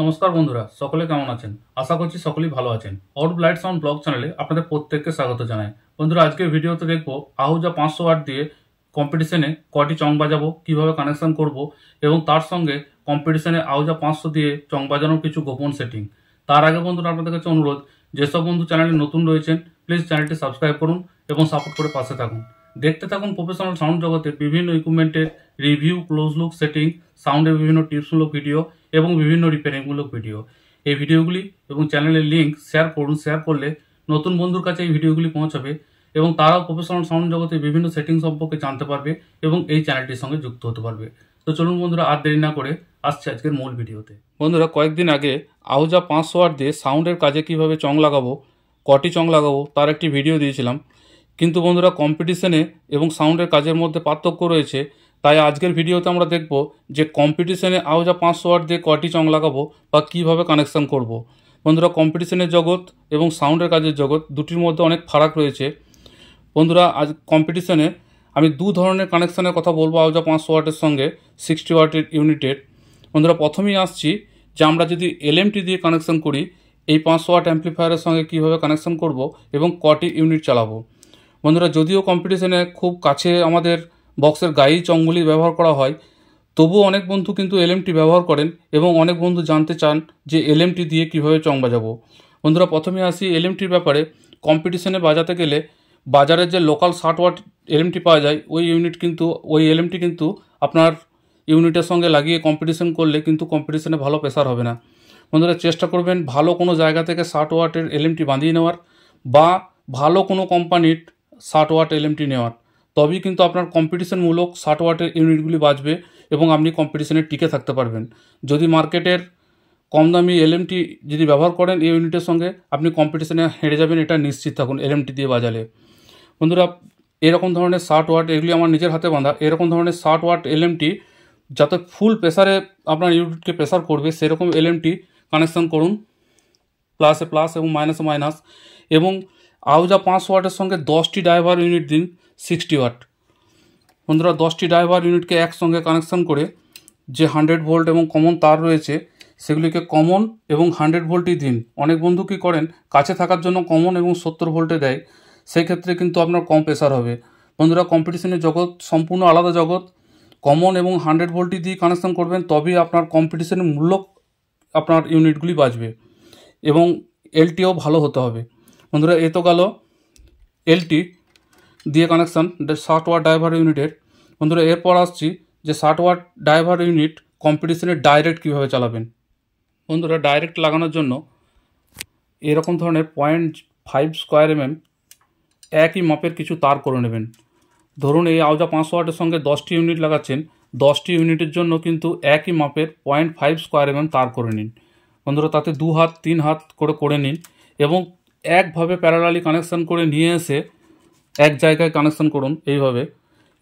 নমস্কার বন্ধুরা সকলে কেমন আছেন আশা করছি সকলেই ভালো আছেন অর্ড ব্লাইট সাউন্ড ব্লগ চ্যানেলে আপনাদের প্রত্যেককে স্বাগত জানাই বন্ধুরা আজকের ভিডিওতে দেখবো আহুজা পাঁচশো ওয়াট দিয়ে কম্পিটিশনে কটি চং বাজাবো কিভাবে কানেকশন করব এবং তার সঙ্গে কম্পিটিশনে আহুজা পাঁচশো দিয়ে চং বাজানোর কিছু গোপন সেটিং তার আগে বন্ধুরা আপনাদের কাছে অনুরোধ যেসব বন্ধু চ্যানেলে নতুন রয়েছেন প্লিজ চ্যানেলটি সাবস্ক্রাইব করুন এবং সাপোর্ট করে পাশে থাকুন দেখতে থাকুন প্রফেশনাল সাউন্ড জগতের বিভিন্ন ইকুইপমেন্টের রিভিউ ক্লোজ লুক সেটিং সাউন্ডের বিভিন্ন টিপসমূলক ভিডিও এবং বিভিন্ন রিপেয়ারিংমূলক ভিডিও এই ভিডিওগুলি এবং চ্যানেলের লিঙ্ক শেয়ার করুন শেয়ার করলে নতুন বন্ধুর কাছে এই ভিডিওগুলি পৌঁছাবে এবং তারাও প্রফেশনাল সাউন্ড জগতে বিভিন্ন সেটিং সম্পর্কে জানতে পারবে এবং এই চ্যানেলটির সঙ্গে যুক্ত হতে পারবে তো চলুন বন্ধুরা আর দেরি না করে আসছে আজকের মূল ভিডিওতে বন্ধুরা কয়েকদিন আগে আহুজা পাঁচশো আট দিয়ে সাউন্ডের কাজে কিভাবে চং লাগাবো কটি চং লাগাবো তার একটি ভিডিও দিয়েছিলাম কিন্তু বন্ধুরা কম্পিটিশনে এবং সাউন্ডের কাজের মধ্যে পার্থক্য রয়েছে তাই আজকের ভিডিওতে আমরা দেখব যে কম্পিটিশনে আওজা পাঁচশো ওয়াট দিয়ে কটি চং লাগাবো বা কিভাবে কানেকশান করব। বন্ধুরা কম্পিটিশনের জগৎ এবং সাউন্ডের কাজের জগৎ দুটির মধ্যে অনেক ফারাক রয়েছে বন্ধুরা আজ কম্পিটিশনে আমি দু ধরনের কানেকশানের কথা বলবো আওজা পাঁচশো ওয়াটের সঙ্গে সিক্সটি ওয়াটের ইউনিটের বন্ধুরা প্রথমেই আসছি যে আমরা যদি এলএমটি দিয়ে কানেকশান করি এই পাঁচশো ওয়াট অ্যাম্প্লিফায়ারের সঙ্গে কীভাবে কানেকশান করব এবং কটি ইউনিট চালাবো বন্ধুরা যদিও কম্পিটিশনে খুব কাছে আমাদের বক্সের গায়েই চঙ্গুলি ব্যবহার করা হয় তবুও অনেক বন্ধু কিন্তু এলএমটি ব্যবহার করেন এবং অনেক বন্ধু জানতে চান যে এলএমটি দিয়ে কীভাবে চং বাজাবো বন্ধুরা প্রথমে আসি এলএমটির ব্যাপারে কম্পিটিশনে বাজাতে গেলে বাজারের যে লোকাল ষাট ওয়াট এলএমটি পাওয়া যায় ওই ইউনিট কিন্তু ওই এলএমটি কিন্তু আপনার ইউনিটের সঙ্গে লাগিয়ে কম্পিটিশন করলে কিন্তু কম্পিটিশনে ভালো প্রেশার হবে না বন্ধুরা চেষ্টা করবেন ভালো কোনো জায়গা থেকে ষাট ওয়াটের এলএমটি বাঁধিয়ে নেওয়ার বা ভালো কোনো কোম্পানির ষাট ওয়াট এলএমটি নেওয়ার তবেই কিন্তু আপনার কম্পিটিশনমূলক ষাট ওয়াটের ইউনিটগুলি বাঁচবে এবং আপনি কম্পিটিশনে টিকে থাকতে পারবেন যদি মার্কেটের কম দামি এলএমটি যদি ব্যবহার করেন এই ইউনিটের সঙ্গে আপনি কম্পিটিশনে হেরে যাবেন এটা নিশ্চিত থাকুন এলএমটি দিয়ে বাজালে বন্ধুরা এরকম ধরনের ষাট ওয়াট এগুলি আমার নিজের হাতে বাঁধা এরকম ধরনের ষাট ওয়াট এলএমটি যাতে ফুল প্রেসারে আপনার ইউনিটকে প্রেসার করবে সেরকম এলএমটি কানেকশান করুন প্লাসে প্লাস এবং মাইনাসে মাইনাস এবং আউজা পাঁচশো ওয়াটের সঙ্গে দশটি ড্রাইভার ইউনিট দিন সিক্সটি ওয়াট বন্ধুরা দশটি ড্রাইভার ইউনিটকে একসঙ্গে কানেকশন করে যে হান্ড্রেড ভোল্ট এবং কমন তার রয়েছে সেগুলিকে কমন এবং হান্ড্রেড ভোল্টই দিন অনেক বন্ধু কী করেন কাছে থাকার জন্য কমন এবং সত্তর ভোল্টে দেয় সেক্ষেত্রে কিন্তু আপনার কম প্রেশার হবে বন্ধুরা কম্পিটিশনের জগৎ সম্পূর্ণ আলাদা জগৎ কমন এবং হান্ড্রেড ভোল্টই দিয়ে কানেকশন করবেন তবেই আপনার কম্পিটিশনের মূল্য আপনার ইউনিটগুলি বাঁচবে এবং এলটিও ভালো হতে হবে বন্ধুরা এ তো গেল এলটি দিয়ে কানেকশান ষাট ওয়াট ড্রাইভার ইউনিটের বন্ধুরা এরপর আসছি যে ষাট ওয়াট ড্রাইভার ইউনিট কম্পিটিশনে ডাইরেক্ট কীভাবে চালাবেন বন্ধুরা ডাইরেক্ট লাগানোর জন্য এরকম ধরনের পয়েন্ট ফাইভ স্কোয়ার এম একই মাপের কিছু তার করে নেবেন ধরুন এই আওজা পাঁচশো ওয়াটের সঙ্গে দশটি ইউনিট লাগাচ্ছেন দশটি ইউনিটের জন্য কিন্তু একই মাপের পয়েন্ট ফাইভ স্কোয়ার এম তার করে নিন বন্ধুরা তাতে দু হাত তিন হাত করে করে নিন এবং একভাবে প্যারালালি কানেকশান করে নিয়ে এসে এক জায়গায় কানেকশন করুন এইভাবে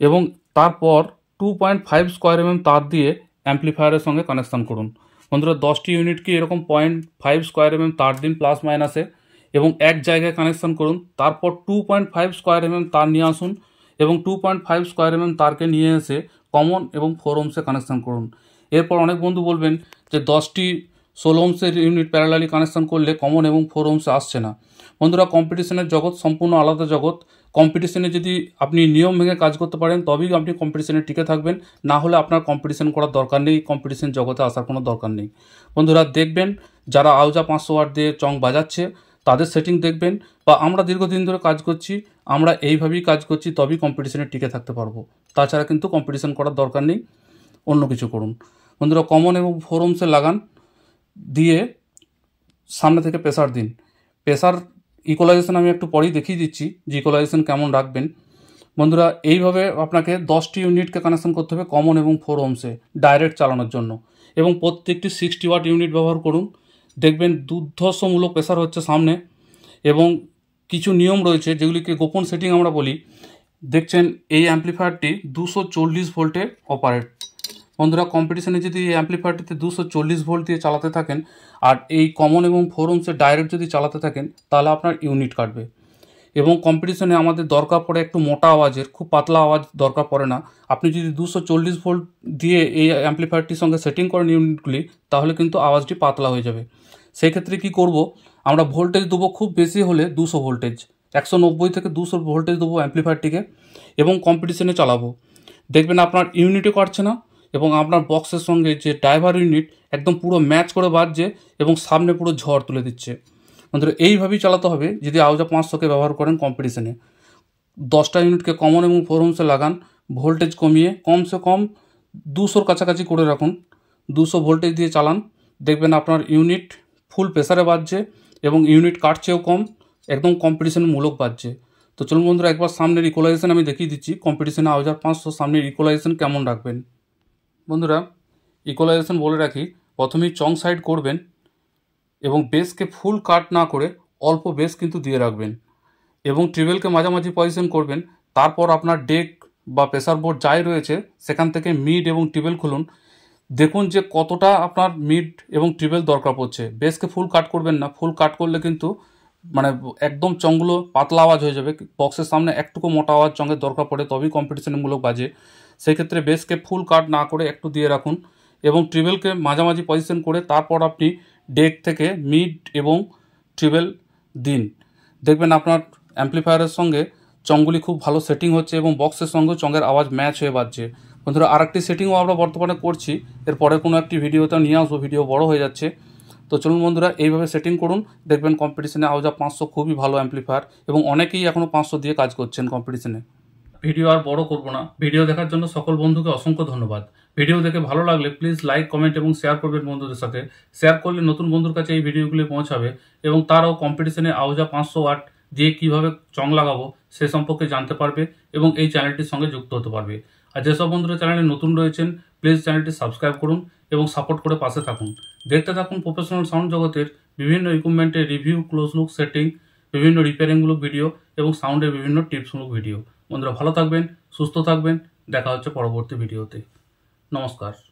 এবং তারপর two point five square M তার দিয়ে অ্যাম্প্লিফায়ারের সঙ্গে কানেকশান করুন বন্ধুরা দশটি ইউনিটকে এরকম পয়েন্ট ফাইভ স্কোয়ার এম তার দিন প্লাস মাইনাসে এবং এক জায়গায় কানেকশান করুন তারপর two point five square M তার নিয়ে আসুন এবং two point five square M তারকে নিয়ে এসে কমন এবং ফোর ওমসে কানেকশান করুন এরপর অনেক বন্ধু বলবেন যে দশটি ষোলো ওমসের ইউনিট প্যারালালি কানেকশান করলে কমন এবং ফোর ওমসে আসছে না বন্ধুরা কম্পিটিশনের জগৎ সম্পূর্ণ আলাদা জগৎ কম্পিটিশনে যদি আপনি নিয়ম ভেঙে কাজ করতে পারেন তবেই আপনি কম্পিটিশনে টিকে থাকবেন না হলে আপনার কম্পিটিশন করার দরকার নেই কম্পিটিশন জগতে আসার কোনো দরকার নেই বন্ধুরা দেখবেন যারা আউজা পাঁচশো ওয়ার্ড দিয়ে চং বাজাচ্ছে তাদের সেটিং দেখবেন বা আমরা দীর্ঘদিন ধরে কাজ করছি আমরা এইভাবেই কাজ করছি তবেই কম্পিটিশনে টিকে থাকতে পারবো তাছাড়া কিন্তু কম্পিটিশন করার দরকার নেই অন্য কিছু করুন বন্ধুরা কমন এবং ফোরমসে লাগান দিয়ে সামনে থেকে প্রেসার দিন প্রেশার ইকোলাইজেশন আমি একটু পরেই দেখিয়ে দিচ্ছি যে ইকোলাইজেশন কেমন রাখবেন বন্ধুরা এইভাবে আপনাকে দশটি ইউনিটকে কানেকশন করতে হবে কমন এবং ফোর হোমসে ডাইরেক্ট চালানোর জন্য এবং প্রত্যেকটি সিক্সটি ওয়াট ইউনিট ব্যবহার করুন দেখবেন দুর্ধর্ষমূলক প্রেশার হচ্ছে সামনে এবং কিছু নিয়ম রয়েছে যেগুলিকে গোপন সেটিং আমরা বলি দেখছেন এই অ্যাম্পলিফায়ারটি দুশো চল্লিশ ভোল্টে অপারেট বন্ধুরা কম্পিটিশানে যদি এই অ্যাম্পলিফায়ারটিতে দুশো চল্লিশ ভোল্ট দিয়ে চালাতে থাকেন আর এই কমন এবং ফোর ডাইরেক্ট যদি চালাতে থাকেন তাহলে আপনার ইউনিট কাটবে এবং কম্পিটিশনে আমাদের দরকার পড়ে একটু মোটা আওয়াজের খুব পাতলা আওয়াজ দরকার পড়ে না আপনি যদি দুশো চল্লিশ ভোল্ট দিয়ে এই অ্যাম্পলিফায়ারটির সঙ্গে সেটিং করেন ইউনিটগুলি তাহলে কিন্তু আওয়াজটি পাতলা হয়ে যাবে সেক্ষেত্রে কি করব আমরা ভোল্টেজ দেবো খুব বেশি হলে দুশো ভোল্টেজ একশো নব্বই থেকে দুশো ভোল্টেজ দেবো অ্যাম্পলিফায়ারটিকে এবং কম্পিটিশনে চালাবো দেখবেন আপনার ইউনিটও কাটছে না এবং আপনার বক্সের সঙ্গে যে ড্রাইভার ইউনিট একদম পুরো ম্যাচ করে বাজছে এবং সামনে পুরো ঝড় তুলে দিচ্ছে বন্ধুরা এইভাবেই চালাতে হবে যদি আউজা পাঁচশোকে ব্যবহার করেন কম্পিটিশনে দশটা ইউনিটকে কমন এবং ফোর হোমসে লাগান ভোল্টেজ কমিয়ে কমসে কম দুশোর কাছাকাছি করে রাখুন দুশো ভোল্টেজ দিয়ে চালান দেখবেন আপনার ইউনিট ফুল প্রেসারে বাজছে এবং ইউনিট কাটছেও কম একদম কম্পিটিশানমূলক বাজছে তো চলুন বন্ধুরা একবার সামনের ইকোলাইজেশন আমি দেখিয়ে দিচ্ছি কম্পিটিশানে আউজার পাঁচশো সামনের ইকোলাইজেশন কেমন রাখবেন বন্ধুরা ইকোলাইজেশন বলে রাখি প্রথমেই চং সাইড করবেন এবং বেসকে ফুল কাট না করে অল্প বেস কিন্তু দিয়ে রাখবেন এবং ট্রিবেলকে মাঝামাঝি পজিশন করবেন তারপর আপনার ডেক বা প্রেসার বোর্ড যাই রয়েছে সেখান থেকে মিড এবং ট্রিবেল খুলুন দেখুন যে কতটা আপনার মিড এবং ট্রিবেল দরকার পড়ছে বেসকে ফুল কাট করবেন না ফুল কাট করলে কিন্তু মানে একদম চংগুলো পাতলা আওয়াজ হয়ে যাবে বক্সের সামনে একটুকু মোটা আওয়াজ চঙ্গের দরকার পড়ে তবেই কম্পিটিশনমূলক বাজে সেক্ষেত্রে বেসকে ফুল কাট না করে একটু দিয়ে রাখুন এবং ট্রিবেলকে মাঝামাঝি পজিশন করে তারপর আপনি ডেক থেকে মিড এবং ট্রিবেল দিন দেখবেন আপনার অ্যাম্পলিফায়ারের সঙ্গে চংগুলি খুব ভালো সেটিং হচ্ছে এবং বক্সের সঙ্গেও চঙ্গের আওয়াজ ম্যাচ হয়ে বাজছে বন্ধুরা আর একটি সেটিংও আমরা বর্তমানে করছি এরপরে কোনো একটি ভিডিওতে নিয়ে আসবো ভিডিও বড় হয়ে যাচ্ছে তো চলুন বন্ধুরা এইভাবে সেটিং করুন দেখবেন কম্পিটিশনে আওজা পাঁচশো খুবই ভালো অ্যাম্পলিফায়ার এবং অনেকেই এখনও পাঁচশো দিয়ে কাজ করছেন কম্পিটিশনে ভিডিও আর বড় করবো না ভিডিও দেখার জন্য সকল বন্ধুকে অসংখ্য ধন্যবাদ ভিডিও দেখে ভালো লাগলে প্লিজ লাইক কমেন্ট এবং শেয়ার করবেন বন্ধুদের সাথে শেয়ার করলে নতুন বন্ধুর কাছে এই ভিডিওগুলি পৌঁছাবে এবং তারাও কম্পিটিশনে আওজা পাঁচশো ওয়াট দিয়ে কীভাবে চং লাগাবো সে সম্পর্কে জানতে পারবে এবং এই চ্যানেলটির সঙ্গে যুক্ত হতে পারবে আর যেসব বন্ধুরা চ্যানেলে নতুন রয়েছেন প্লিজ চ্যানেলটি সাবস্ক্রাইব করুন এবং সাপোর্ট করে পাশে থাকুন দেখতে থাকুন প্রফেশনাল সাউন্ড জগতের বিভিন্ন ইকুইপমেন্টের রিভিউ ক্লোজ লুক সেটিং বিভিন্ন রিপেয়ারিংমূলক ভিডিও এবং সাউন্ডের বিভিন্ন টিপসমূলক ভিডিও বন্ধুরা ভালো থাকবেন সুস্থ থাকবেন দেখা হচ্ছে পরবর্তী ভিডিওতে নমস্কার